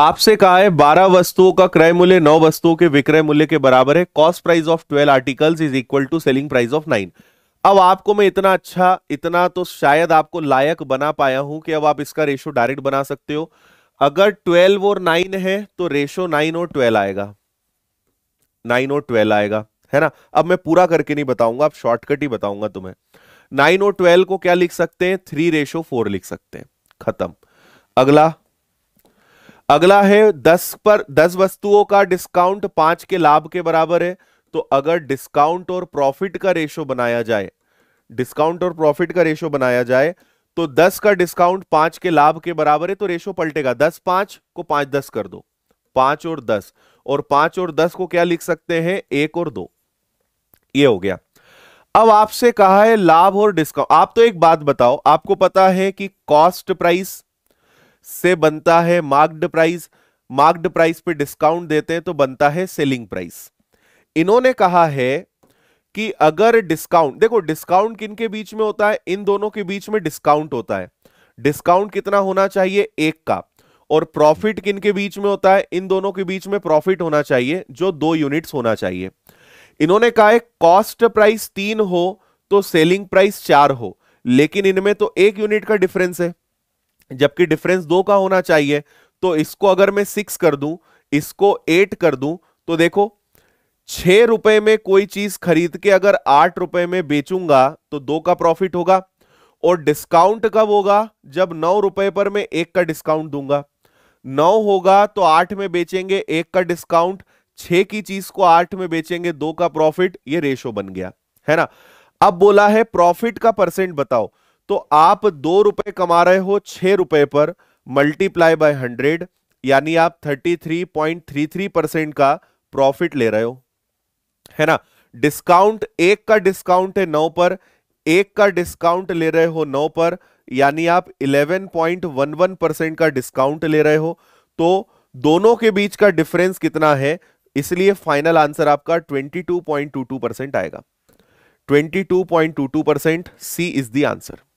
आपसे कहा है बारह वस्तुओं का क्रय मूल्य नौ वस्तुओं के विक्रय मूल्य के बराबर है cost price of twelve articles is equal to selling price of nine अब आपको मैं इतना अच्छा इतना तो शायद आपको लायक बना पाया हूं कि अब आप इसका रेशो डायरेक्ट बना सकते हो अगर ट्वेल्व और नाइन है तो रेशो नाइन और ट्वेल्व आएगा नाइन और ट्वेल्व आएगा है ना अब मैं पूरा करके नहीं बताऊंगा अब शॉर्टकट ही बताऊंगा तुम्हें नाइन और ट्वेल्व को क्या लिख सकते हैं थ्री रेशो फोर लिख सकते हैं खत्म अगला अगला है दस पर दस वस्तुओं का डिस्काउंट पांच के लाभ के बराबर है तो अगर डिस्काउंट और प्रॉफिट का रेशो बनाया जाए डिस्काउंट और प्रॉफिट का रेशो बनाया जाए तो दस का डिस्काउंट पांच के लाभ के बराबर है तो रेशो पलटेगा दस पांच को पांच दस कर दो पांच और दस और पांच और दस को क्या लिख सकते हैं एक और दो ये हो गया अब आपसे कहा है लाभ और डिस्काउंट आप तो एक बात बताओ आपको पता है कि कॉस्ट प्राइस से बनता है मार्क्ड प्राइस मार्क्ड प्राइस पे डिस्काउंट देते हैं तो बनता है सेलिंग प्राइस इन्होंने कहा है कि अगर डिस्काउंट देखो डिस्काउंट किन के बीच में होता है इन दोनों के बीच में डिस्काउंट होता है डिस्काउंट कितना होना चाहिए एक का और प्रॉफिट किन के बीच में होता है इन दोनों के बीच में प्रॉफिट होना चाहिए जो दो यूनिट्स होना चाहिए इन्होंने कहा है कॉस्ट प्राइस तीन हो तो सेलिंग प्राइस चार हो लेकिन इनमें तो एक यूनिट का डिफरेंस है जबकि डिफरेंस दो का होना चाहिए तो इसको अगर मैं सिक्स कर दूं इसको एट कर दूं तो देखो छह रुपए में कोई चीज खरीद के अगर आठ रुपए में बेचूंगा तो दो का प्रॉफिट होगा और डिस्काउंट कब होगा जब नौ रुपए पर मैं एक का डिस्काउंट दूंगा नौ होगा तो आठ में बेचेंगे एक का डिस्काउंट छह की चीज को आठ में बेचेंगे दो का प्रॉफिट ये रेशो बन गया है ना अब बोला है प्रॉफिट का परसेंट बताओ तो आप दो रुपए कमा रहे हो छह रुपए पर मल्टीप्लाई बाय हंड्रेड यानी आप 33.33 परसेंट का प्रॉफिट ले रहे हो है ना डिस्काउंट एक का डिस्काउंट है नौ पर एक का डिस्काउंट ले रहे हो नौ पर यानी आप 11.11 परसेंट का डिस्काउंट ले रहे हो तो दोनों के बीच का डिफरेंस कितना है इसलिए फाइनल आंसर आपका 22.22 परसेंट आएगा 22.22 percent C is the answer